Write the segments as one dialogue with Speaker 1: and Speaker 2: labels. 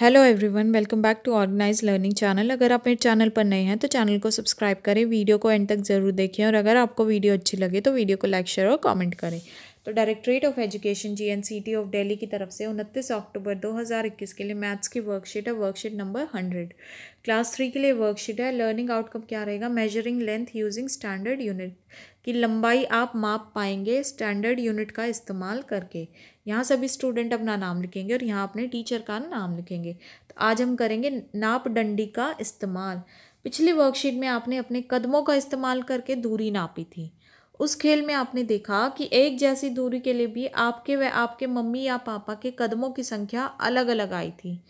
Speaker 1: hello everyone welcome back to organize learning channel अगर आप मेरे चैनल पर नए हैं तो चैनल को सब्सक्राइब करें वीडियो को एंड तक ज़रूर देखें और अगर आपको वीडियो अच्छी लगे तो वीडियो को लाइक शेयर और कमेंट करें तो directorate of education G N C T of Delhi की तरफ से उनतीस अक्टूबर दो हज़ार इक्कीस के लिए मैथ्स की वर्कशीट है worksheet number hundred class three के लिए वर्कशीट है लर्निंग आउटकम क्या रहेगा measuring length using standard unit कि लंबाई आप माप पाएंगे स्टैंडर्ड यूनिट का इस्तेमाल करके यहाँ सभी स्टूडेंट अपना नाम लिखेंगे और यहाँ अपने टीचर का नाम लिखेंगे तो आज हम करेंगे नाप डंडी का इस्तेमाल पिछली वर्कशीट में आपने अपने कदमों का इस्तेमाल करके दूरी नापी थी उस खेल में आपने देखा कि एक जैसी दूरी के लिए भी आपके व आपके मम्मी या पापा के कदमों की संख्या अलग अलग आई थी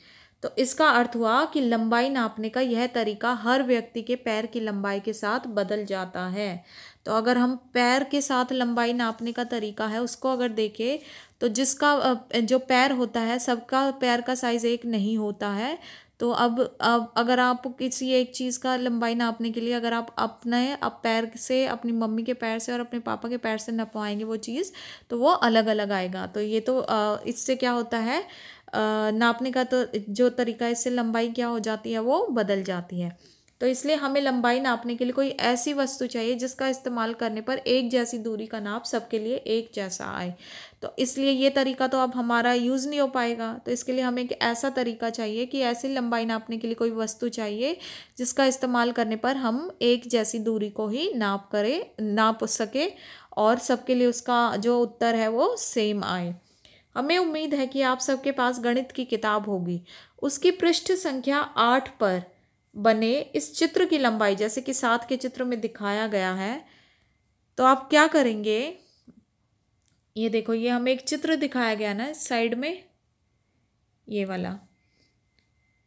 Speaker 1: तो इसका अर्थ हुआ कि लंबाई नापने का यह तरीका हर व्यक्ति के पैर की लंबाई के साथ बदल जाता है तो अगर हम पैर के साथ लंबाई नापने का तरीका है उसको अगर देखें तो जिसका जो पैर होता है सबका पैर का साइज़ एक नहीं होता है तो अब अब अगर आप किसी एक चीज़ का लंबाई नापने के लिए अगर आप अपने अब पैर से अपनी मम्मी के पैर से और अपने पापा के पैर से नपवाएंगे वो चीज़ तो वो अलग अलग आएगा तो ये तो इससे क्या होता है नापने का तो जो तरीका इससे लंबाई क्या हो जाती है वो बदल जाती है तो इसलिए हमें लंबाई नापने के लिए कोई ऐसी वस्तु चाहिए जिसका इस्तेमाल करने पर एक जैसी दूरी का नाप सबके लिए एक जैसा आए तो इसलिए ये तरीका तो अब हमारा यूज़ नहीं हो पाएगा तो इसके लिए हमें एक ऐसा तरीका चाहिए कि ऐसी लंबाई नापने के लिए कोई वस्तु चाहिए जिसका इस्तेमाल करने पर हम एक जैसी दूरी को ही नाप करें नाप सके और सबके लिए उसका जो उत्तर है वो सेम आए हमें उम्मीद है कि आप सबके पास गणित की किताब होगी उसकी पृष्ठ संख्या आठ पर बने इस चित्र की लंबाई जैसे कि सात के चित्र में दिखाया गया है तो आप क्या करेंगे ये देखो ये हमें एक चित्र दिखाया गया ना साइड में ये वाला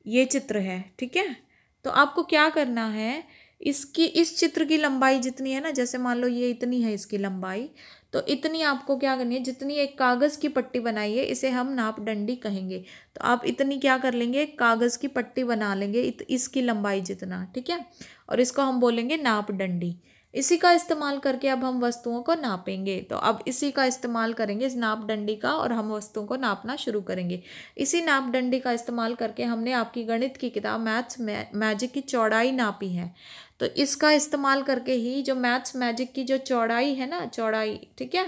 Speaker 1: ये चित्र है ठीक है तो आपको क्या करना है इसकी इस चित्र की लंबाई जितनी है ना जैसे मान लो ये इतनी है इसकी लंबाई तो इतनी आपको क्या करनी है जितनी एक कागज़ की पट्टी बनाई है इसे हम नाप डंडी कहेंगे तो आप इतनी क्या कर लेंगे कागज़ की पट्टी बना लेंगे इत, इसकी लंबाई जितना ठीक है और इसको हम बोलेंगे नाप डंडी इसी का इस्तेमाल करके अब हम वस्तुओं को नापेंगे तो अब इसी का इस्तेमाल करेंगे इस नाप डंडी का और हम वस्तुओं को नापना शुरू करेंगे इसी नाप डंडी का इस्तेमाल करके हमने आपकी गणित की किताब मैथ्स मैजिक की चौड़ाई नापी है तो इसका इस्तेमाल करके ही जो मैथ्स मैजिक की जो चौड़ाई है ना चौड़ाई ठीक है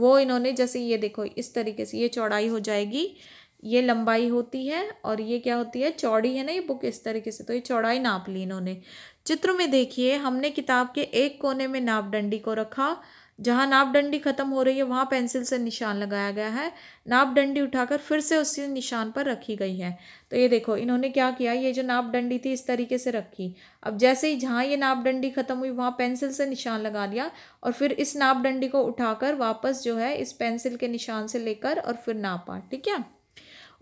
Speaker 1: वो इन्होंने जैसे ये देखो इस तरीके से ये चौड़ाई हो जाएगी ये लंबाई होती है और ये क्या होती है चौड़ी है ना ये बुक इस तरीके से तो ये चौड़ाई नाप ली इन्होंने चित्र में देखिए हमने किताब के एक कोने में नापडंडी को रखा जहाँ नाप डंडी ख़त्म हो रही है वहाँ पेंसिल से निशान लगाया गया है नाप डंडी उठाकर फिर से उसी निशान पर रखी गई है तो ये देखो इन्होंने क्या किया ये जो नाप डंडी थी इस तरीके से रखी अब जैसे ही जहाँ ये नाप डंडी ख़त्म हुई वहाँ पेंसिल से निशान लगा दिया और फिर इस नाप डंडी को उठाकर वापस जो है इस पेंसिल के निशान से लेकर और फिर नापा ठीक है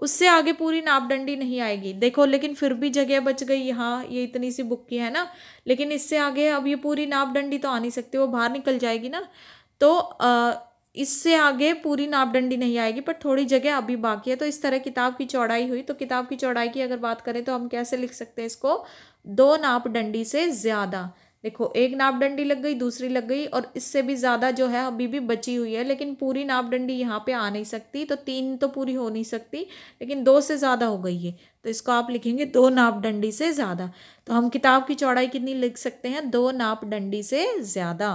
Speaker 1: उससे आगे पूरी नापडंडी नहीं आएगी देखो लेकिन फिर भी जगह बच गई हाँ ये इतनी सी बुक की है ना लेकिन इससे आगे अब ये पूरी नापडंडी तो आ नहीं सकती वो बाहर निकल जाएगी ना तो इससे आगे पूरी नापडंडी नहीं आएगी पर थोड़ी जगह अभी बाकी है तो इस तरह किताब की चौड़ाई हुई तो किताब की चौड़ाई की अगर बात करें तो हम कैसे लिख सकते हैं इसको दो नापडंडी से ज़्यादा देखो एक नाप डंडी लग गई दूसरी लग गई और इससे भी ज़्यादा जो है अभी भी बची हुई है लेकिन पूरी नाप डंडी यहाँ पे आ नहीं सकती तो तीन तो पूरी हो नहीं सकती लेकिन दो से ज़्यादा हो गई है तो इसको आप लिखेंगे दो नाप डंडी से ज़्यादा तो हम किताब की चौड़ाई कितनी लिख सकते हैं दो नाप डंडी से ज़्यादा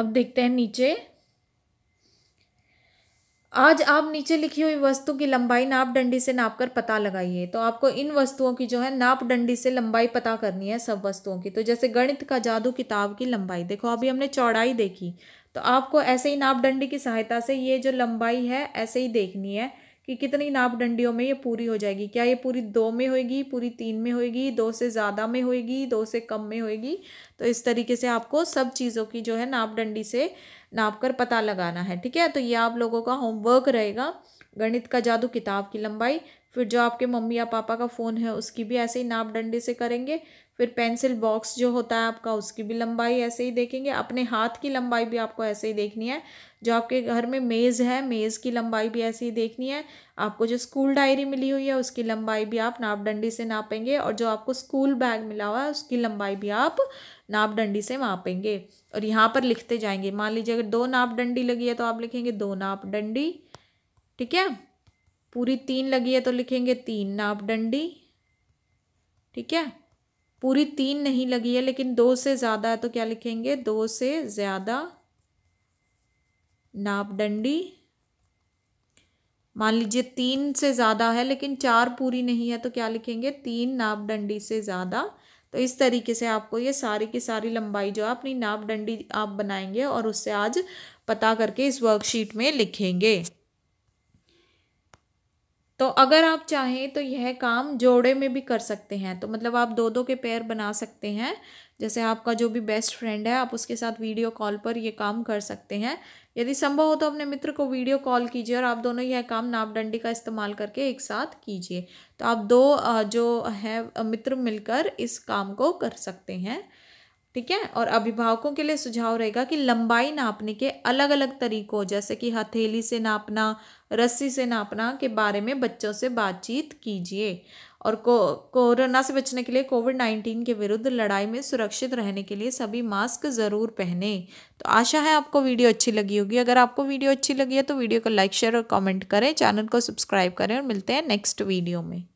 Speaker 1: अब देखते हैं नीचे आज आप नीचे लिखी हुई वस्तु की लंबाई नाप डंडी से नाप कर पता लगाइए तो आपको इन वस्तुओं की जो है नाप डंडी से लंबाई पता करनी है सब वस्तुओं की तो जैसे गणित का जादू किताब की लंबाई देखो अभी हमने चौड़ाई देखी तो आपको ऐसे ही नाप डंडी की सहायता से ये जो लंबाई है ऐसे ही देखनी है कि कितनी नाप डंडियों में ये पूरी हो जाएगी क्या ये पूरी दो में होएगी पूरी तीन में होएगी दो से ज़्यादा में होएगी दो से कम में होएगी तो इस तरीके से आपको सब चीज़ों की जो है नाप डंडी से नाप कर पता लगाना है ठीक है तो ये आप लोगों का होमवर्क रहेगा गणित का जादू किताब की लंबाई फिर जो आपके मम्मी या पापा का फ़ोन है उसकी भी ऐसे ही नाप डंडे से करेंगे फिर पेंसिल बॉक्स जो होता है आपका उसकी भी लंबाई ऐसे ही देखेंगे अपने हाथ की लंबाई भी आपको ऐसे ही देखनी है जो आपके घर में मेज़ है मेज़ की लंबाई भी ऐसे ही देखनी है आपको जो स्कूल डायरी मिली हुई है उसकी लंबाई भी आप नाप डंडी से नापेंगे और जो आपको स्कूल बैग मिला हुआ है उसकी लंबाई भी आप नाप डंडी से मापेंगे और यहाँ पर लिखते जाएंगे मान लीजिए अगर दो नाप डंडी लगी है तो आप लिखेंगे दो नाप डंडी ठीक है पूरी तीन लगी है तो लिखेंगे तीन नाप डंडी ठीक है पूरी तीन नहीं लगी है लेकिन दो से ज़्यादा है तो क्या लिखेंगे दो से ज़्यादा नाप डंडी मान लीजिए तीन से ज़्यादा है लेकिन चार पूरी नहीं है तो क्या लिखेंगे तीन नाप डंडी से ज़्यादा तो इस तरीके से आपको ये सारी की सारी लंबाई जो है अपनी नाप डंडी आप बनाएंगे और उससे आज पता करके इस वर्कशीट में लिखेंगे तो अगर आप चाहें तो यह काम जोड़े में भी कर सकते हैं तो मतलब आप दो दो के पेयर बना सकते हैं जैसे आपका जो भी बेस्ट फ्रेंड है आप उसके साथ वीडियो कॉल पर यह काम कर सकते हैं यदि संभव हो तो अपने मित्र को वीडियो कॉल कीजिए और आप दोनों यह काम नाप डंडी का इस्तेमाल करके एक साथ कीजिए तो आप दो जो है मित्र मिलकर इस काम को कर सकते हैं ठीक है और अभिभावकों के लिए सुझाव रहेगा कि लंबाई नापने के अलग अलग तरीकों जैसे कि हथेली से नापना रस्सी से नापना के बारे में बच्चों से बातचीत कीजिए और को कोरोना से बचने के लिए कोविड नाइन्टीन के विरुद्ध लड़ाई में सुरक्षित रहने के लिए सभी मास्क ज़रूर पहने तो आशा है आपको वीडियो अच्छी लगी होगी अगर आपको वीडियो अच्छी लगी है तो वीडियो को लाइक शेयर और कमेंट करें चैनल को सब्सक्राइब करें और मिलते हैं नेक्स्ट वीडियो में